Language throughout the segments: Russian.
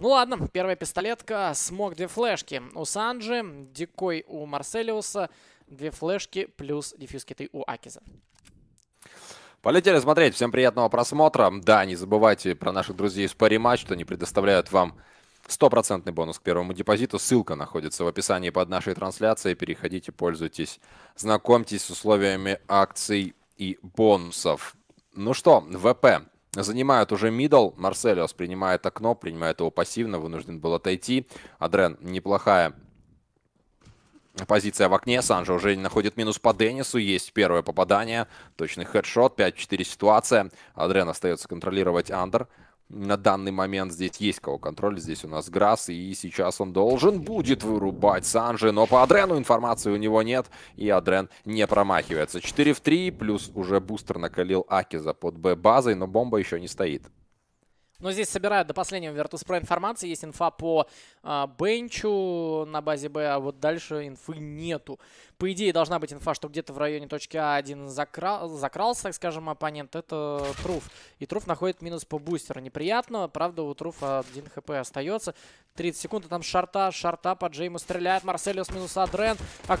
Ну ладно, первая пистолетка. Смог две флешки у Санджи, Дикой у Марселиуса, две флешки плюс дефьюз киты у Акиза. Полетели смотреть. Всем приятного просмотра. Да, не забывайте про наших друзей из паримач, что они предоставляют вам стопроцентный бонус к первому депозиту. Ссылка находится в описании под нашей трансляцией. Переходите, пользуйтесь, знакомьтесь с условиями акций и бонусов. Ну что, ВП Занимают уже мидл. Марселиос принимает окно, принимает его пассивно, вынужден был отойти. Адрен неплохая позиция в окне. Санжа уже находит минус по Денису, Есть первое попадание. Точный хедшот. 5-4 ситуация. Адрен остается контролировать Андер на данный момент здесь есть кого контролить. Здесь у нас Грасс, и сейчас он должен будет вырубать Санжи. Но по Адрену информации у него нет, и Адрен не промахивается. 4 в 3, плюс уже бустер накалил Акиза под Б-базой, но бомба еще не стоит. Но ну, здесь собирают до последнего Virtus.pro информации. Есть инфа по э, бенчу на базе Б, а вот дальше инфы нету по идее, должна быть инфа, что где-то в районе точки А1 закра... закрался, так скажем, оппонент. Это Труф. И Труф находит минус по бустеру. Неприятно. Правда, у Труфа 1 хп остается. 30 секунд, и там шарта. Шарта по Джейму стреляет. Марселиус минус Адрен. А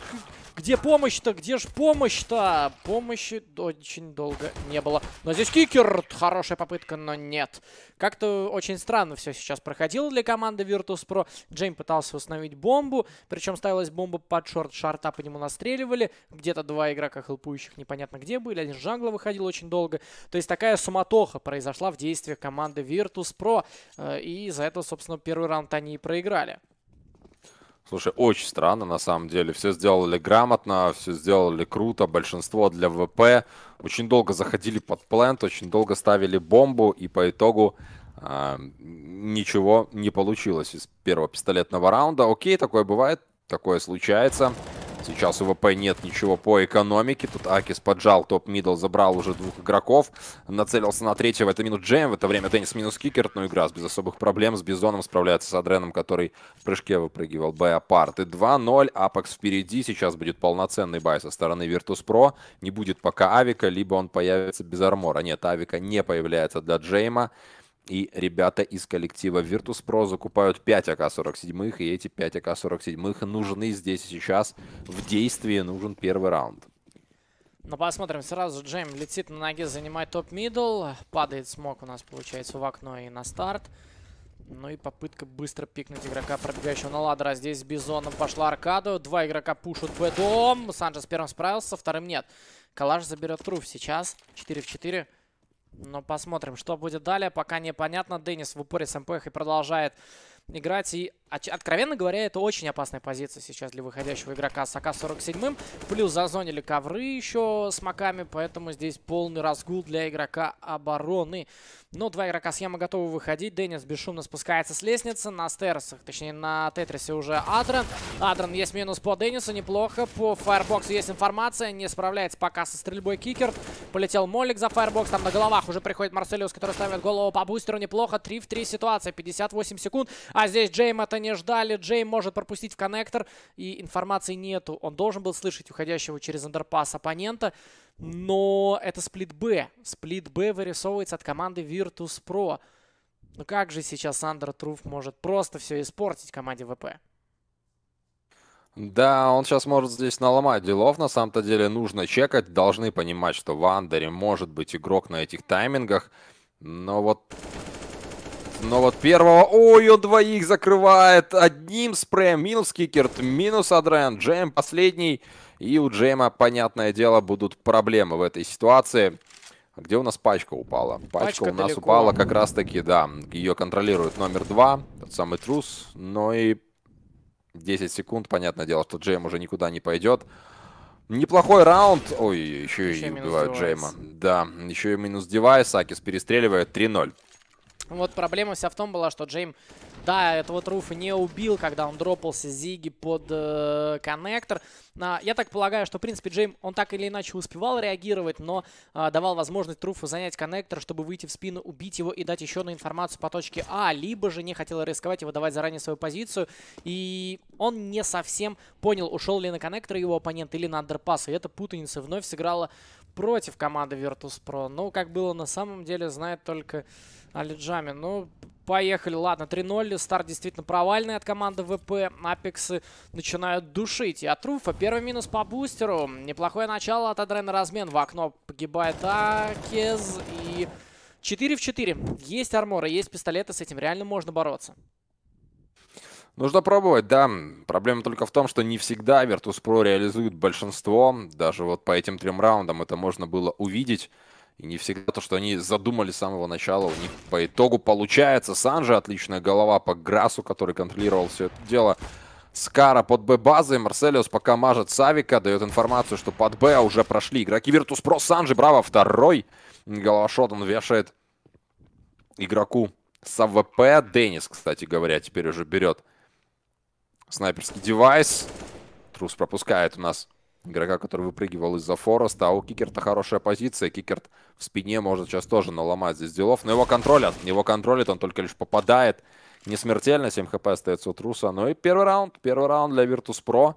где помощь-то? Где же помощь-то? Помощи очень долго не было. Но здесь кикер. Хорошая попытка, но нет. Как-то очень странно все сейчас проходило для команды Virtus.pro. Джейм пытался установить бомбу. Причем ставилась бомба под шорт шарта. По нему на настреливали, где-то два игрока хелпующих непонятно где были, один жангла выходил очень долго. То есть такая суматоха произошла в действиях команды Virtus.pro, э, и за это собственно, первый раунд они и проиграли. Слушай, очень странно на самом деле. Все сделали грамотно, все сделали круто. Большинство для ВП. Очень долго заходили под плент, очень долго ставили бомбу. И по итогу э, ничего не получилось из первого пистолетного раунда. Окей, такое бывает, такое случается. Сейчас у ВП нет ничего по экономике. Тут Акис поджал топ-мидл, забрал уже двух игроков. Нацелился на третьего. Это минус Джейм. В это время теннис минус Кикерт. Но ну, игра без особых проблем. С Бизоном справляется с Адреном, который в прыжке выпрыгивал. Б апарт. И 2-0. Апекс впереди. Сейчас будет полноценный бай со стороны Virtus.pro. Не будет пока Авика, либо он появится без армора. Нет, Авика не появляется для Джейма. И ребята из коллектива Virtus.pro закупают 5 АК-47, и эти 5 АК-47 нужны здесь сейчас. В действии нужен первый раунд. Ну, посмотрим. Сразу Джейм летит на ноги, занимает топ-мидл. Падает смог у нас, получается, в окно и на старт. Ну и попытка быстро пикнуть игрока, пробегающего на ладра. Здесь Бизоном пошла аркаду. Два игрока пушат Б-дом. Санджес первым справился, вторым нет. Калаш заберет труф сейчас. 4 в 4. Но посмотрим, что будет далее. Пока непонятно. Денис в упоре с МПХ и продолжает играть. И Откровенно говоря, это очень опасная позиция сейчас для выходящего игрока с АК-47. Плюс зазонили ковры еще с маками, поэтому здесь полный разгул для игрока обороны. Но два игрока с ямы готовы выходить. Деннис бесшумно спускается с лестницы на стерсах, точнее на тетрисе уже Адрен. Адрен есть минус по Деннису, неплохо. По Фаербоксу есть информация, не справляется пока со стрельбой Кикер. Полетел Молик за Фаербокс, там на головах уже приходит Марселиус, который ставит голову по бустеру. Неплохо, 3 в 3 ситуация, 58 секунд. А здесь Джейм это не ждали. Джей может пропустить в коннектор, и информации нету. Он должен был слышать уходящего через андерпас оппонента, но это сплит Б. Сплит Б вырисовывается от команды Virtus Pro. Ну как же сейчас Сандер Труф может просто все испортить команде ВП? Да, он сейчас может здесь наломать делов. На самом-то деле нужно чекать. Должны понимать, что в Андере может быть игрок на этих таймингах. Но вот но вот первого... Ой, он двоих закрывает одним спреем. Минус Кикерт, минус Адриан. Джейм последний. И у Джейма, понятное дело, будут проблемы в этой ситуации. А где у нас пачка упала? Пачка, пачка у нас далеко. упала как раз-таки, да. Ее контролирует номер два, тот самый Трус. Но и 10 секунд, понятное дело, что Джейм уже никуда не пойдет. Неплохой раунд. Ой, еще, еще и убивают девайс. Джейма. Да, еще и минус девайс. Акис перестреливает 3-0. Ну, вот проблема вся в том была, что Джейм, да, этого труфа не убил, когда он дропался Зиги под э, коннектор. А, я так полагаю, что, в принципе, Джейм, он так или иначе успевал реагировать, но а, давал возможность труфу занять коннектор, чтобы выйти в спину, убить его и дать еще одну информацию по точке А, либо же не хотел рисковать и выдавать заранее свою позицию, и он не совсем понял, ушел ли на коннектор его оппонент или на андерпас, и эта путаница вновь сыграла против команды Virtus.pro. Ну, как было на самом деле, знает только Алиджами. Ну, поехали. Ладно, 3-0. Старт действительно провальный от команды ВП. Апексы начинают душить. И от Руфа первый минус по бустеру. Неплохое начало от Адрена Размен. В окно погибает Акез. И 4 в 4. Есть арморы, есть пистолеты. С этим реально можно бороться. Нужно пробовать, да. Проблема только в том, что не всегда Virtus.pro реализует большинство. Даже вот по этим трем раундам это можно было увидеть. И не всегда то, что они задумали с самого начала, у них по итогу получается. Санжи отличная голова по Грасу, который контролировал все это дело. Скара под Б базы. Марселиус пока мажет Савика. Дает информацию, что под Б уже прошли игроки Virtus.pro. Санжи, браво, второй. Головашот он вешает игроку с АВП. Денис, кстати говоря, теперь уже берет Снайперский девайс. Трус пропускает у нас игрока, который выпрыгивал из-за Фореста. А у Кикерта хорошая позиция. Кикерт в спине может сейчас тоже наломать здесь делов. Но его контролят. Его контролит, он только лишь попадает. Не смертельно, 7 хп остается у Труса. Ну и первый раунд. Первый раунд для Virtus.pro.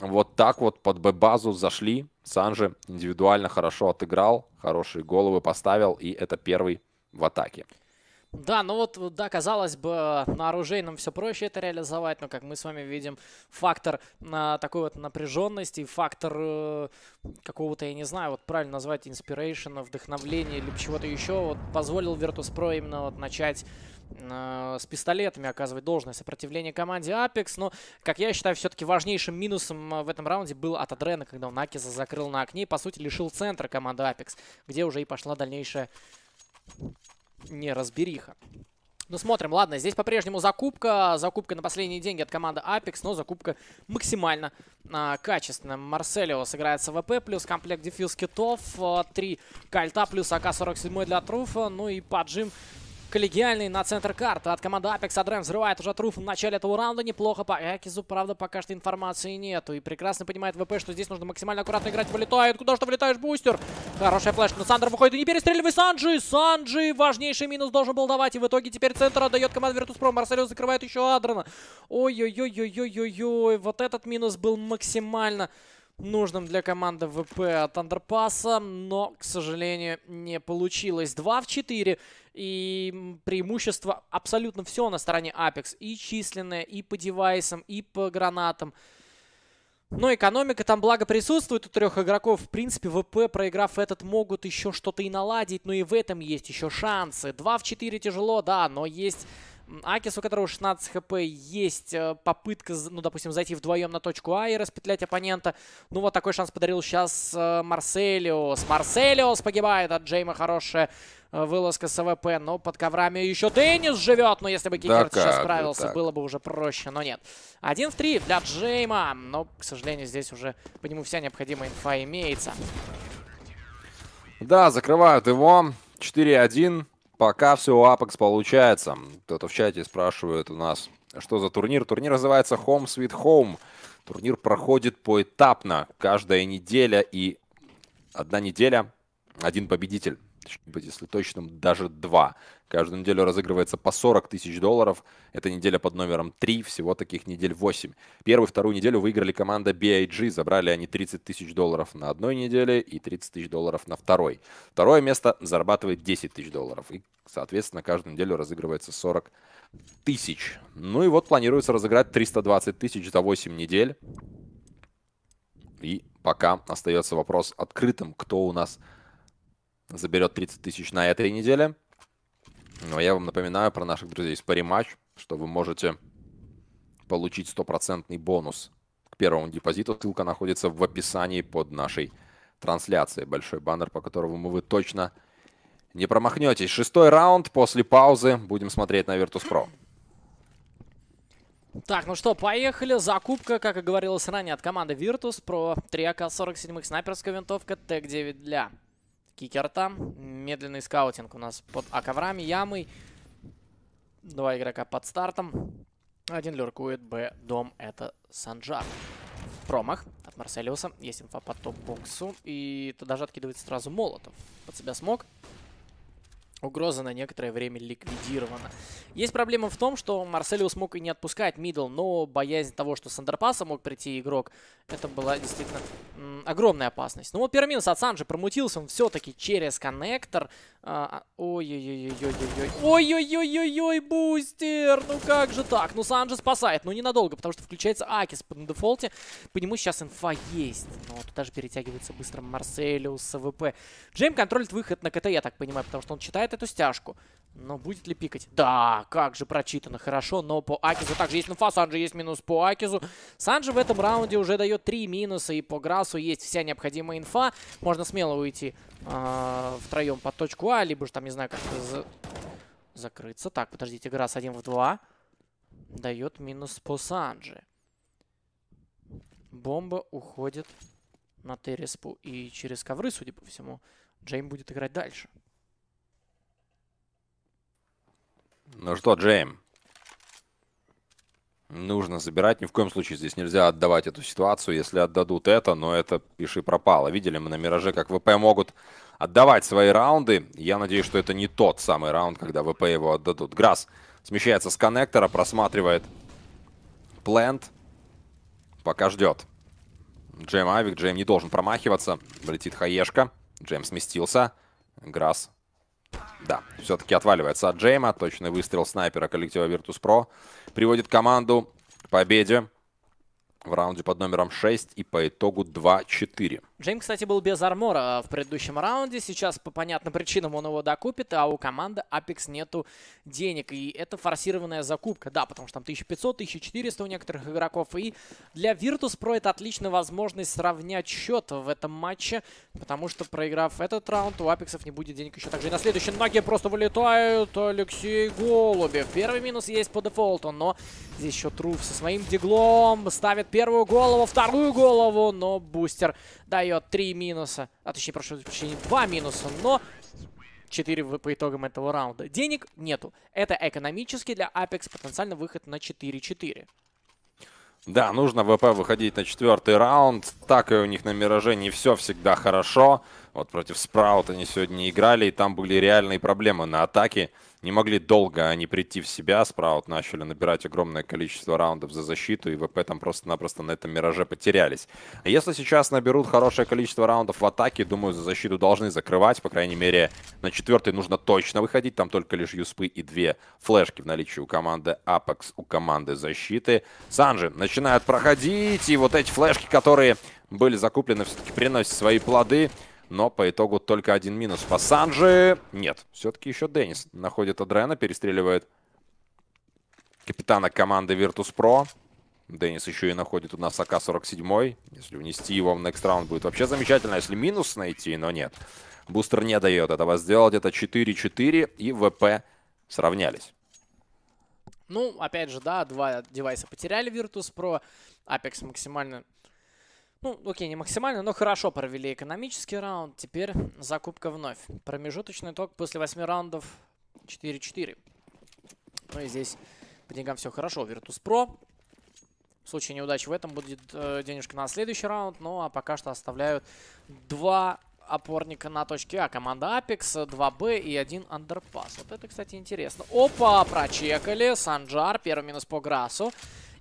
Вот так вот под Б-базу зашли. Санжи индивидуально хорошо отыграл. Хорошие головы поставил. И это первый в атаке. Да, ну вот, да, казалось бы, на оружейном все проще это реализовать, но, как мы с вами видим, фактор а, такой вот напряженности, фактор э, какого-то, я не знаю, вот правильно назвать, инспирейшена, вдохновления или чего-то еще, вот позволил Virtus.pro именно вот начать а, с пистолетами оказывать должное сопротивление команде Apex, но, как я считаю, все-таки важнейшим минусом а, в этом раунде был от Адрена, когда он Акиза закрыл на окне и, по сути, лишил центра команды Apex, где уже и пошла дальнейшая неразбериха. Ну, смотрим. Ладно, здесь по-прежнему закупка. Закупка на последние деньги от команды Apex, но закупка максимально а, качественная. Марселио сыграет с плюс комплект дефьюз китов, 3 а, кольта, плюс АК-47 для Труфа, ну и поджим коллегиальный на центр карты от команды Apex. Адрен взрывает уже труф в начале этого раунда. Неплохо по Экизу, правда, пока что информации нету. И прекрасно понимает ВП, что здесь нужно максимально аккуратно играть. Вылетает. Куда что вылетаешь бустер? Хорошая флешка, но ну, Сандер выходит и не перестреливай Санджи. Санджи важнейший минус должен был давать. И в итоге теперь центр отдает команда Virtus.pro. Марселио закрывает еще Адрена. Ой-ой-ой-ой-ой-ой-ой. Вот этот минус был максимально нужным для команды ВП от Андерпаса, но, к сожалению, не получилось. 2 в 4 и преимущество абсолютно все на стороне Apex. И численное, и по девайсам, и по гранатам. Но экономика там, благо, присутствует у трех игроков. В принципе, ВП, проиграв этот, могут еще что-то и наладить. Но и в этом есть еще шансы. 2 в 4 тяжело, да, но есть Акис, у которого 16 хп, есть э, попытка, ну, допустим, зайти вдвоем на точку А и распетлять оппонента. Ну, вот такой шанс подарил сейчас э, Марселиус. Марселиус погибает от Джейма. Хорошая э, вылазка с АВП, но под коврами еще Деннис живет. Но если бы Кикерт да сейчас справился, так. было бы уже проще, но нет. Один в три для Джейма, но, к сожалению, здесь уже по нему вся необходимая инфа имеется. Да, закрывают его. 4-1. Пока все у Apex получается. Кто-то в чате спрашивает у нас, что за турнир. Турнир называется Home Sweet Home. Турнир проходит поэтапно, каждая неделя и одна неделя, один победитель чтобы быть, если точным, даже два. Каждую неделю разыгрывается по 40 тысяч долларов. Это неделя под номером 3, всего таких недель 8. Первую вторую неделю выиграли команда BIG, забрали они 30 тысяч долларов на одной неделе и 30 тысяч долларов на второй. Второе место зарабатывает 10 тысяч долларов. И, соответственно, каждую неделю разыгрывается 40 тысяч. Ну и вот планируется разыграть 320 тысяч за 8 недель. И пока остается вопрос открытым, кто у нас заберет 30 тысяч на этой неделе. Но я вам напоминаю про наших друзей из Париматч, что вы можете получить стопроцентный бонус к первому депозиту. Ссылка находится в описании под нашей трансляцией. Большой баннер, по которому вы точно не промахнетесь. Шестой раунд после паузы. Будем смотреть на Virtus.pro. Так, ну что, поехали. Закупка, как и говорилось ранее, от команды Virtus.pro. 3 АК-47 снайперская винтовка, ТЭК-9 для Кикер там, Медленный скаутинг у нас под а коврами, ямой. Два игрока под стартом. Один люркует Б. Дом это Санджар. Промах от Марселиуса. Есть инфа по топ-боксу. И туда же откидывается сразу Молотов. Под себя смог. Угроза на некоторое время ликвидирована. Есть проблема в том, что Марселиус мог и не отпускать мидл, но боязнь того, что с андерпаса мог прийти игрок, это была действительно огромная опасность. Ну вот первый минус от Санджи промутился, он все-таки через коннектор. А, а, Ой-ой-ой-ой-ой-ой. Ой-ой-ой-ой-ой, ой, бустер! Ну как же так? Ну Санджи спасает, но ненадолго, потому что включается Акис на дефолте. По нему сейчас инфа есть. Но туда же перетягивается быстро Марселиус с ВП. Джейм контролит выход на КТ, я так понимаю, потому что он читает пробивает эту стяжку. Но будет ли пикать? Да, как же прочитано, хорошо, но по Акизу также есть нуфа, Санджи есть минус по Акизу. Санджи в этом раунде уже дает три минуса, и по Грасу есть вся необходимая инфа. Можно смело уйти э, а, втроем под точку А, либо же там, не знаю, как за... закрыться. Так, подождите, Грас один в два дает минус по Санджи. Бомба уходит на Тереспу и через ковры, судя по всему, Джейм будет играть дальше. Ну что, Джейм, нужно забирать. Ни в коем случае здесь нельзя отдавать эту ситуацию. Если отдадут это, но это пиши пропало. Видели мы на Мираже, как ВП могут отдавать свои раунды. Я надеюсь, что это не тот самый раунд, когда ВП его отдадут. Грасс смещается с коннектора, просматривает плент. Пока ждет. Джейм Авик. Джейм не должен промахиваться. Летит хаешка. Джейм сместился. Грасс да, все-таки отваливается от Джейма. Точный выстрел снайпера коллектива Virtus.pro приводит команду к победе в раунде под номером 6 и по итогу 2-4. Джейм, кстати, был без армора а, в предыдущем раунде. Сейчас по понятным причинам он его докупит, а у команды Apex нету денег. И это форсированная закупка, да, потому что там 1500, 1400 у некоторых игроков. И для Virtus.pro это отличная возможность сравнять счет в этом матче, потому что проиграв этот раунд, у Apex не будет денег еще. Также и на следующем ноги просто вылетают Алексей Голубев. Первый минус есть по дефолту, но здесь еще Труф со своим диглом ставит первую голову, вторую голову, но Бустер дает дает 3 минуса, а точнее, прошу прощения, 2 минуса, но 4 по итогам этого раунда. Денег нету. Это экономически для Apex потенциально выход на 4-4. Да, нужно ВП выходить на четвертый раунд. Так и у них на Мираже не все всегда хорошо. Вот против Спраут они сегодня играли, и там были реальные проблемы на атаке не могли долго они прийти в себя. Спраут начали набирать огромное количество раундов за защиту, и ВП там просто-напросто на этом мираже потерялись. Если сейчас наберут хорошее количество раундов в атаке, думаю, за защиту должны закрывать. По крайней мере, на четвертый нужно точно выходить. Там только лишь юспы и две флешки в наличии у команды Apex, у команды защиты. Санжи начинают проходить, и вот эти флешки, которые были закуплены, все-таки приносят свои плоды но по итогу только один минус. По Санджи нет. Все-таки еще Деннис находит Адрена, перестреливает капитана команды Virtus.pro. Деннис еще и находит у нас АК-47. Если унести его в next раунд будет вообще замечательно, если минус найти, но нет. Бустер не дает этого сделать. Это 4-4 и ВП сравнялись. Ну, опять же, да, два девайса потеряли Virtus.pro. Apex максимально ну, окей, не максимально, но хорошо провели экономический раунд. Теперь закупка вновь. Промежуточный итог после 8 раундов 4-4. Ну и здесь по деньгам все хорошо. Virtus.pro. В случае неудачи в этом будет э, денежка на следующий раунд. Ну а пока что оставляют два опорника на точке А. Команда Apex, 2Б и один Underpass. Вот это, кстати, интересно. Опа, прочекали. Санджар, первый минус по Грасу.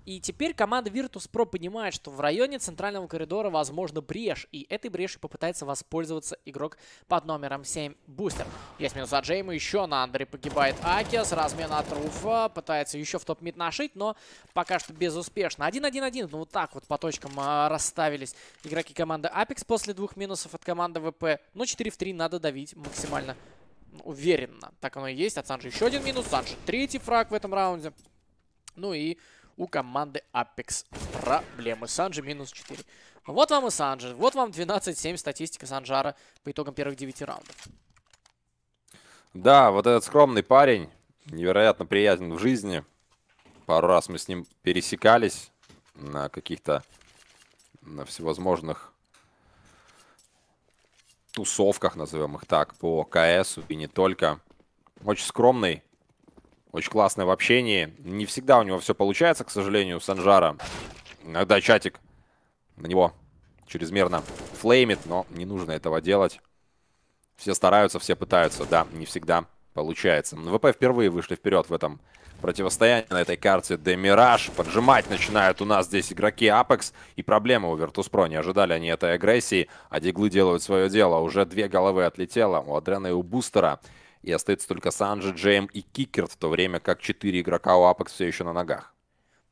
И теперь команда Virtus.pro понимает, что в районе центрального коридора возможно брешь, и этой брешью попытается воспользоваться игрок под номером 7 Бустер. Есть минус от Джейма, еще на Андре погибает Акиас, размен от Руфа, пытается еще в топ-мид нашить, но пока что безуспешно. 1-1-1, ну вот так вот по точкам а, расставились игроки команды Apex после двух минусов от команды ВП. Но 4 в 3 надо давить максимально ну, уверенно. Так оно и есть. От Санджи еще один минус. Санджи третий фраг в этом раунде. Ну и у команды Apex проблемы. Санджи минус 4. Вот вам и Санджи. Вот вам 12-7 статистика Санжара по итогам первых 9 раундов. Да, вот этот скромный парень, невероятно приятен в жизни. Пару раз мы с ним пересекались на каких-то на всевозможных тусовках, назовем их так, по КСу и не только. Очень скромный, очень классное в общении. Не всегда у него все получается, к сожалению, у Санжара. Иногда чатик на него чрезмерно флеймит, но не нужно этого делать. Все стараются, все пытаются. Да, не всегда получается. ВП впервые вышли вперед в этом противостоянии. На этой карте Демираж. Поджимать начинают у нас здесь игроки Апекс. И проблема у Virtus.pro. Не ожидали они этой агрессии. А диглы делают свое дело. Уже две головы отлетело у Адрена и у Бустера. И остается только Санджи, Джейм и Кикерт, в то время как четыре игрока у Апекс все еще на ногах.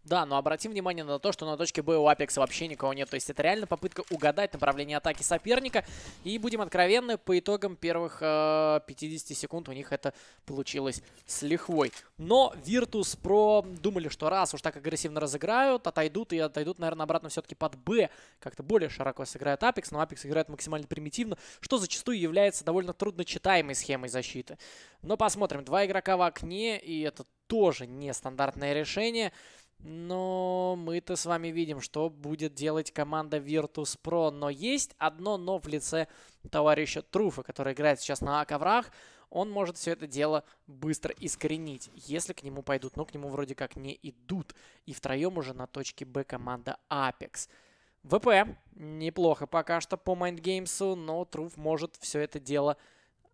Да, но обратим внимание на то, что на точке Б у Апекса вообще никого нет. То есть это реально попытка угадать направление атаки соперника. И будем откровенны, по итогам первых э, 50 секунд у них это получилось с лихвой. Но Virtus Pro думали, что раз уж так агрессивно разыграют, отойдут и отойдут, наверное, обратно все-таки под Б. Как-то более широко сыграет Апекс, но Апекс играет максимально примитивно, что зачастую является довольно трудночитаемой схемой защиты. Но посмотрим. Два игрока в окне, и это тоже нестандартное решение. Но мы-то с вами видим, что будет делать команда Virtus.pro, Но есть одно но в лице товарища Труфа, который играет сейчас на коврах. Он может все это дело быстро искоренить, если к нему пойдут. Но к нему вроде как не идут. И втроем уже на точке Б команда Apex. ВП неплохо пока что по Майндгеймсу, но Труф может все это дело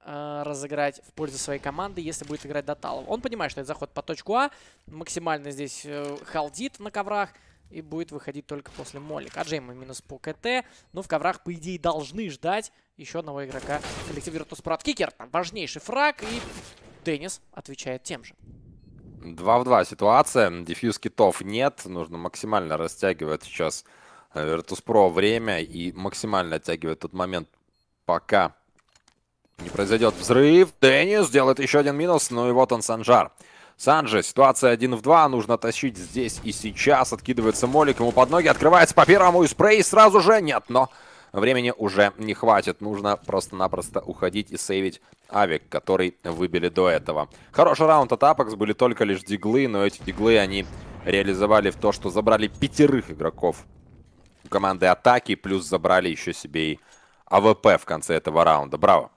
Э, разыграть в пользу своей команды, если будет играть Доталов. Он понимает, что это заход по точку А, максимально здесь э, халдит на коврах и будет выходить только после Молика. А Джейма минус по КТ, но ну, в коврах, по идее, должны ждать еще одного игрока коллектива Virtus.prod. Кикер, там важнейший фраг, и Деннис отвечает тем же. 2 в 2 ситуация, дефьюз китов нет, нужно максимально растягивать сейчас э, Virtus.pro время и максимально оттягивать тот момент, пока не произойдет взрыв. Денис делает еще один минус, ну и вот он, Санжар. Санджи, ситуация 1 в 2, нужно тащить здесь и сейчас. Откидывается Молик ему под ноги, открывается по первому, и спрей сразу же нет, но времени уже не хватит. Нужно просто-напросто уходить и сейвить авик, который выбили до этого. Хороший раунд от Апекс, были только лишь диглы, но эти диглы они реализовали в то, что забрали пятерых игроков команды атаки, плюс забрали еще себе и АВП в конце этого раунда. Браво!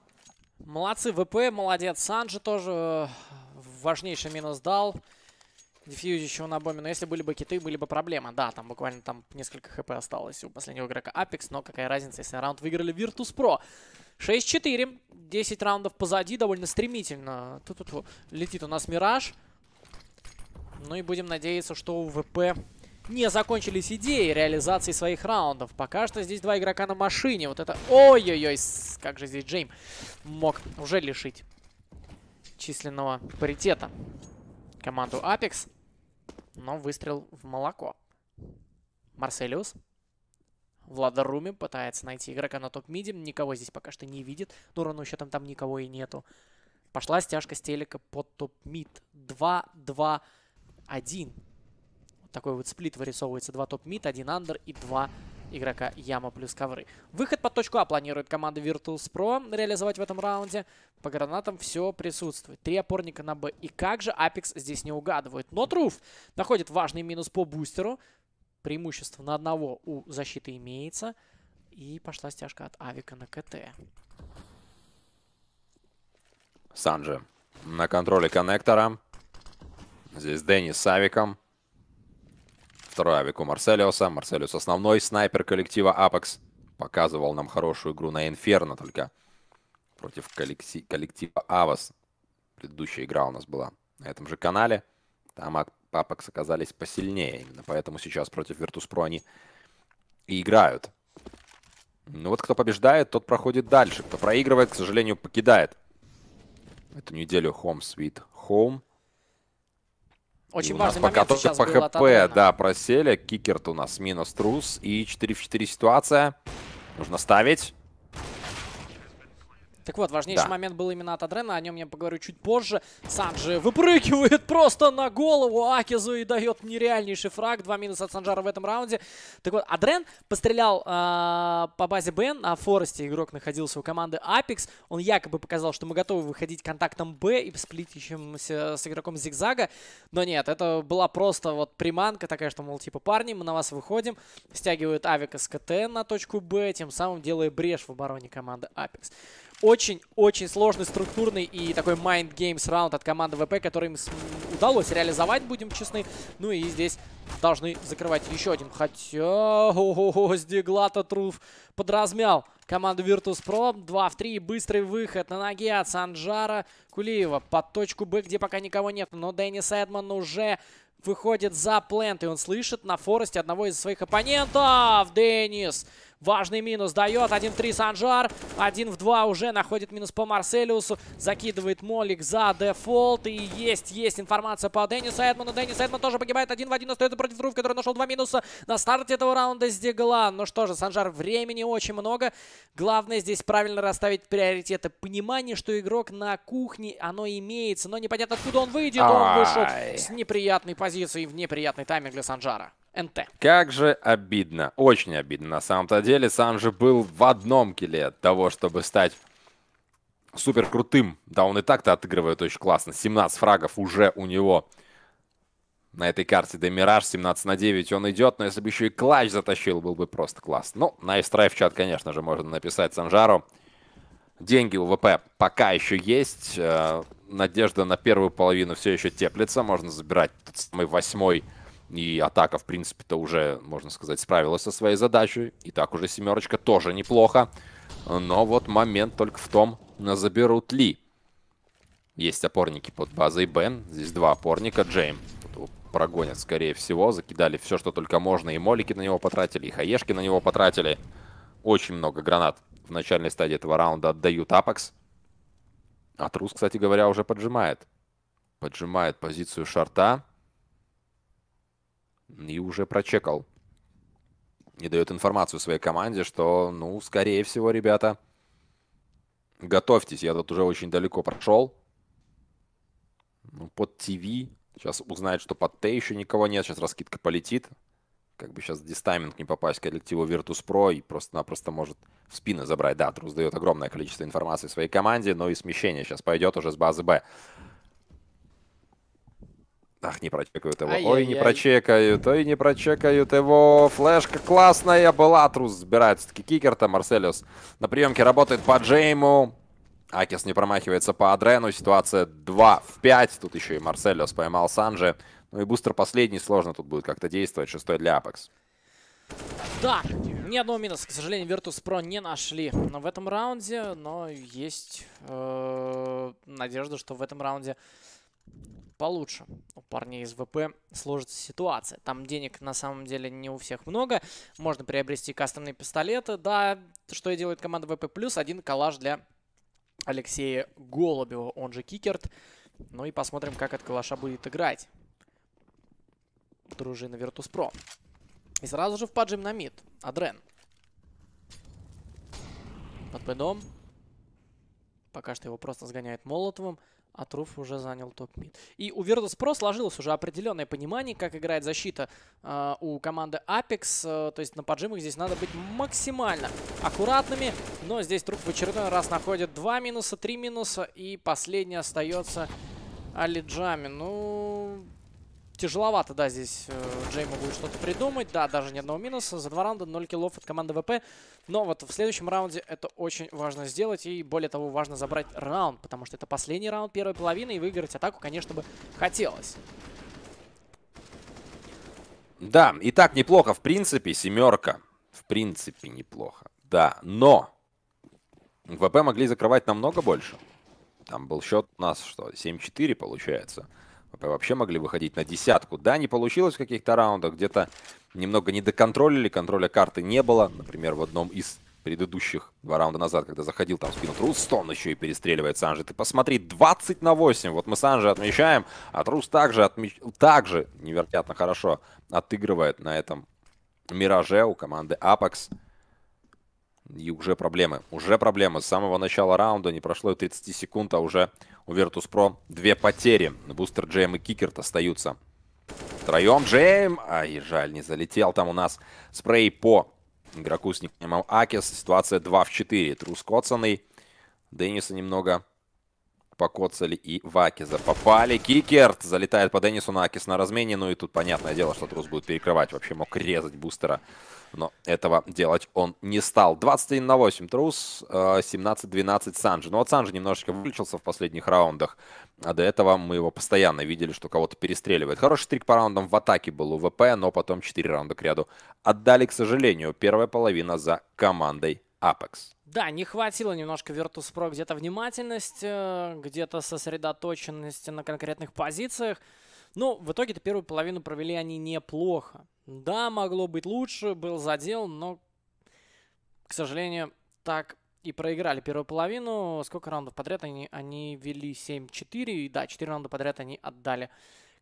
Молодцы, ВП, молодец. Санджи тоже э, важнейший минус дал. Дефьюз еще на бомбе. Но если были бы киты, были бы проблемы. Да, там буквально там несколько хп осталось у последнего игрока Апекс. Но какая разница, если раунд выиграли Virtus.pro. 6-4. 10 раундов позади. Довольно стремительно. Тут тут летит у нас Мираж. Ну и будем надеяться, что у ВП не закончились идеи реализации своих раундов. Пока что здесь два игрока на машине. Вот это... Ой-ой-ой, как же здесь Джейм мог уже лишить численного паритета команду Apex. Но выстрел в молоко. Марселиус. Влада Руми пытается найти игрока на топ-миде. Никого здесь пока что не видит. Ну, равно счетом там никого и нету. Пошла стяжка стелика под топ-мид. 2-2-1. Такой вот сплит вырисовывается. Два топ-мид, один андер и два игрока яма плюс ковры. Выход под точку А планирует команда Virtus Pro реализовать в этом раунде. По гранатам все присутствует. Три опорника на Б. И как же Apex здесь не угадывает. Но Труф находит важный минус по бустеру. Преимущество на одного у защиты имеется. И пошла стяжка от Авика на КТ. Санджи на контроле коннектора. Здесь Дэнни с Авиком второй авику Марселиуса. Марселиус основной снайпер коллектива Apex. Показывал нам хорошую игру на Инферно только против коллекти коллектива Авас. Предыдущая игра у нас была на этом же канале. Там Apex оказались посильнее. Именно поэтому сейчас против Virtus.pro они и играют. Ну вот кто побеждает, тот проходит дальше. Кто проигрывает, к сожалению, покидает эту неделю Home Sweet Home. Очень у нас пока только по ХП, да, просели. Кикерт у нас минус трус. И 4 в 4 ситуация. Нужно ставить. Так вот, важнейший да. момент был именно от Адрена, о нем я поговорю чуть позже. Санджи выпрыгивает просто на голову Акизу и дает нереальнейший фраг. Два минуса от Санжара в этом раунде. Так вот, Адрен пострелял э, по базе Б на Форесте игрок находился у команды Apex. Он якобы показал, что мы готовы выходить контактом Б и сплитящимся с игроком Зигзага. Но нет, это была просто вот приманка такая, что, мол, типа, парни, мы на вас выходим. Стягивают Авика с КТ на точку Б, тем самым делая брешь в обороне команды Apex очень-очень сложный, структурный и такой Mind Games раунд от команды ВП, который им удалось реализовать, будем честны. Ну и здесь должны закрывать еще один. Хотя, ого-го, с Труф подразмял команду Virtus.pro. 2 в 3, быстрый выход на ноге от Санжара Кулиева. Под точку Б, где пока никого нет, но Деннис Эдман уже выходит за плент, и он слышит на форесте одного из своих оппонентов. Денис. Важный минус дает. 1-3 Санжар. 1 в 2 уже находит минус по Марселиусу. Закидывает Молик за дефолт. И есть, есть информация по Деннису Эдмону. Деннис Эдмон тоже погибает. 1 в 1 остается против Друв, который нашел 2 минуса на старте этого раунда с Дигла. Ну что же, Санжар, времени очень много. Главное здесь правильно расставить приоритеты. Понимание, что игрок на кухне, оно имеется. Но непонятно, откуда он выйдет. Он вышел с неприятной позиции в неприятный тайминг для Санжара. МТ. Как же обидно, очень обидно на самом-то деле. Сам же был в одном киле от того, чтобы стать супер крутым. Да, он и так-то отыгрывает очень классно. 17 фрагов уже у него на этой карте Демираж. 17 на 9 он идет, но если бы еще и клатч затащил, был бы просто класс. Ну, на Истрай в чат, конечно же, можно написать Санжару. Деньги у ВП пока еще есть. Э, надежда на первую половину все еще теплится. Можно забирать тот самый восьмой и атака, в принципе-то, уже, можно сказать, справилась со своей задачей. И так уже семерочка тоже неплохо. Но вот момент только в том, заберут ли. Есть опорники под базой Бен. Здесь два опорника. Джейм прогонят, скорее всего. Закидали все, что только можно. И молики на него потратили, и хаешки на него потратили. Очень много гранат в начальной стадии этого раунда отдают Апекс. А Трус, кстати говоря, уже поджимает. Поджимает позицию шарта и уже прочекал. И дает информацию своей команде, что, ну, скорее всего, ребята, готовьтесь. Я тут уже очень далеко прошел. Ну, под ТВ. Сейчас узнает, что под Т еще никого нет. Сейчас раскидка полетит. Как бы сейчас дистайминг не попасть коллективу Virtus.pro и просто-напросто может в спины забрать. Да, Трус дает огромное количество информации своей команде, но и смещение сейчас пойдет уже с базы Б. Ах, не прочекают его. Ой, не прочекают, ой, не прочекают его. Флешка классная была. Трус забирает все-таки кикер-то. Марселиус на приемке работает по Джейму. Акис не промахивается по Адрену. Ситуация 2 в 5. Тут еще и Марселиус поймал Санжи, Ну и Бустер последний. Сложно тут будет как-то действовать. Шестой для Апекс. Да, ни одного минуса, к сожалению, Virtus Pro не нашли но в этом раунде, но есть э, надежда, что в этом раунде получше у парней из ВП сложится ситуация. Там денег на самом деле не у всех много. Можно приобрести кастомные пистолеты. Да, что и делает команда ВП+, плюс один коллаж для Алексея Голубева, он же Кикерт. Ну и посмотрим, как от коллажа будет играть дружина Virtus.pro. И сразу же в поджим на мид. Адрен. Под бедом. Пока что его просто сгоняют Молотовым а Труф уже занял топ-мид. И у Virtus.pro сложилось уже определенное понимание, как играет защита э, у команды Apex. Э, то есть на поджимах здесь надо быть максимально аккуратными. Но здесь Труф в очередной раз находит два минуса, три минуса. И последний остается Алиджами. Ну, Тяжеловато, да, здесь э, Джейму будет что-то придумать. Да, даже ни одного минуса. За два раунда 0 киллов от команды ВП. Но вот в следующем раунде это очень важно сделать. И более того, важно забрать раунд, потому что это последний раунд первой половины. И выиграть атаку, конечно, бы хотелось. Да, и так неплохо. В принципе, семерка. В принципе, неплохо. Да, но ВП могли закрывать намного больше. Там был счет у нас, что, 7-4 получается вообще могли выходить на десятку. Да, не получилось в каких-то раундах, где-то немного не доконтролили, контроля карты не было. Например, в одном из предыдущих два раунда назад, когда заходил там в спину Трустон, еще и перестреливает Санжи. Ты посмотри, 20 на 8. Вот мы Санжи отмечаем, а Трус также, отмеч... также невероятно хорошо отыгрывает на этом мираже у команды Апекс. И уже проблемы. Уже проблемы. С самого начала раунда не прошло и 30 секунд, а уже у Virtus.pro две потери. Бустер Джейм и Кикерт остаются втроем. Джейм, ай, жаль, не залетел. Там у нас спрей по игроку с никнеймом Акис. Ситуация 2 в 4. Трус коцанный. Денниса немного покоцали и в Акиза попали. Кикерт залетает по Деннису на Акис на размене. Ну и тут понятное дело, что Трус будет перекрывать. Вообще мог резать бустера. Но этого делать он не стал. 21 на 8 Трус, 17-12 э, Санжи. Ну вот Санджи немножечко выключился в последних раундах. А до этого мы его постоянно видели, что кого-то перестреливает. Хороший стрик по раундам в атаке был у ВП, но потом 4 раунда к ряду отдали, к сожалению. Первая половина за командой Apex. Да, не хватило немножко Virtus.pro где-то внимательности, э, где-то сосредоточенности на конкретных позициях. Но в итоге-то первую половину провели они неплохо. Да, могло быть лучше, был задел, но, к сожалению, так и проиграли первую половину. Сколько раундов подряд они, они вели 7-4, и да, 4 раунда подряд они отдали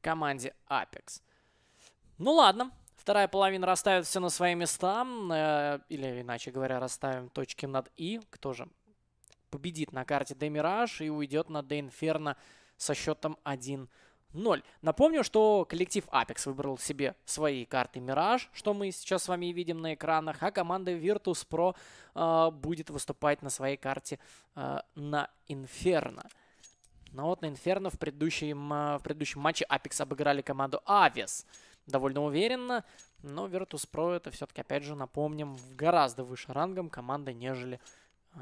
команде Apex. Ну ладно, Вторая половина расставит все на свои места, э, или, иначе говоря, расставим точки над «и». Кто же победит на карте Демираж и уйдет на Де со счетом 1 0. Напомню, что коллектив Apex выбрал себе свои карты Мираж, что мы сейчас с вами видим на экранах, а команда Virtus Pro э, будет выступать на своей карте э, на Инферно. Ну вот на Инферно в, предыдущем, э, в предыдущем матче Apex обыграли команду Avis довольно уверенно. Но Pro это все-таки, опять же, напомним, гораздо выше рангом команды, нежели э,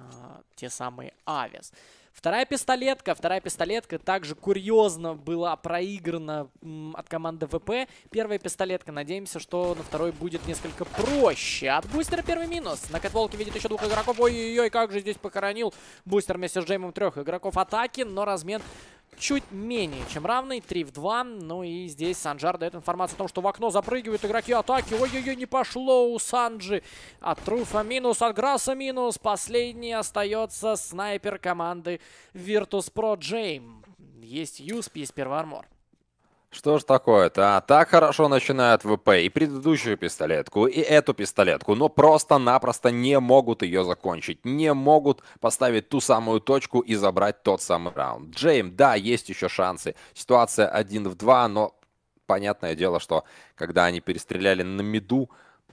те самые Авиас. Вторая пистолетка. Вторая пистолетка также курьезно была проиграна м, от команды ВП. Первая пистолетка. Надеемся, что на второй будет несколько проще. От бустера первый минус. На катволке видит еще двух игроков. Ой-ой-ой, как же здесь похоронил бустер вместе с Джеймом трех игроков атаки. Но размен чуть менее чем равный. 3 в 2. Ну и здесь Санжар дает информацию о том, что в окно запрыгивают игроки атаки. Ой-ой-ой, не пошло у Санджи. От Труфа минус, от Грасса минус. Последний остается снайпер команды Virtus.pro Джейм. Есть Юсп, есть Первоармор. Что ж такое-то? А так хорошо начинают ВП и предыдущую пистолетку, и эту пистолетку, но просто-напросто не могут ее закончить, не могут поставить ту самую точку и забрать тот самый раунд. Джейм, да, есть еще шансы. Ситуация 1 в 2, но понятное дело, что когда они перестреляли на меду,